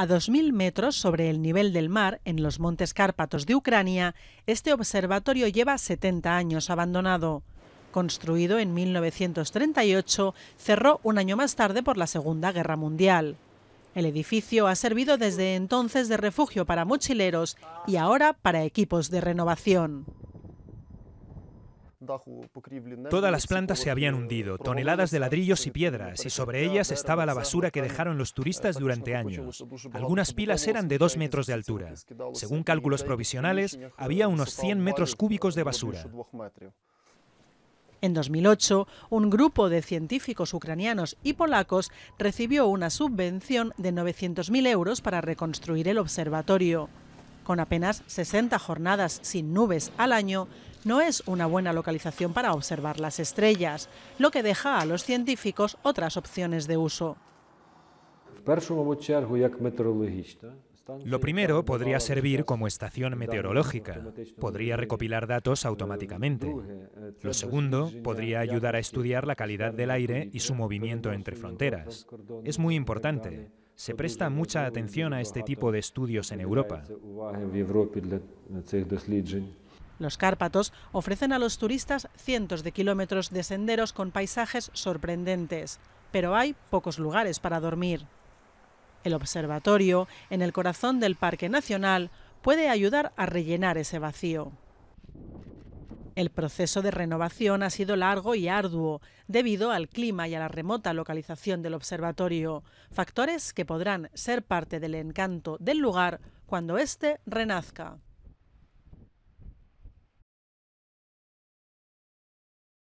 A 2.000 metros sobre el nivel del mar, en los montes Cárpatos de Ucrania, este observatorio lleva 70 años abandonado. Construido en 1938, cerró un año más tarde por la Segunda Guerra Mundial. El edificio ha servido desde entonces de refugio para mochileros y ahora para equipos de renovación. Todas las plantas se habían hundido, toneladas de ladrillos y piedras, y sobre ellas estaba la basura que dejaron los turistas durante años. Algunas pilas eran de dos metros de altura. Según cálculos provisionales, había unos 100 metros cúbicos de basura. En 2008, un grupo de científicos ucranianos y polacos recibió una subvención de 900.000 euros para reconstruir el observatorio con apenas 60 jornadas sin nubes al año, no es una buena localización para observar las estrellas, lo que deja a los científicos otras opciones de uso. Lo primero podría servir como estación meteorológica. Podría recopilar datos automáticamente. Lo segundo podría ayudar a estudiar la calidad del aire y su movimiento entre fronteras. Es muy importante. Se presta mucha atención a este tipo de estudios en Europa. Los Cárpatos ofrecen a los turistas cientos de kilómetros de senderos con paisajes sorprendentes, pero hay pocos lugares para dormir. El observatorio, en el corazón del Parque Nacional, puede ayudar a rellenar ese vacío. El proceso de renovación ha sido largo y arduo, debido al clima y a la remota localización del observatorio, factores que podrán ser parte del encanto del lugar cuando éste renazca.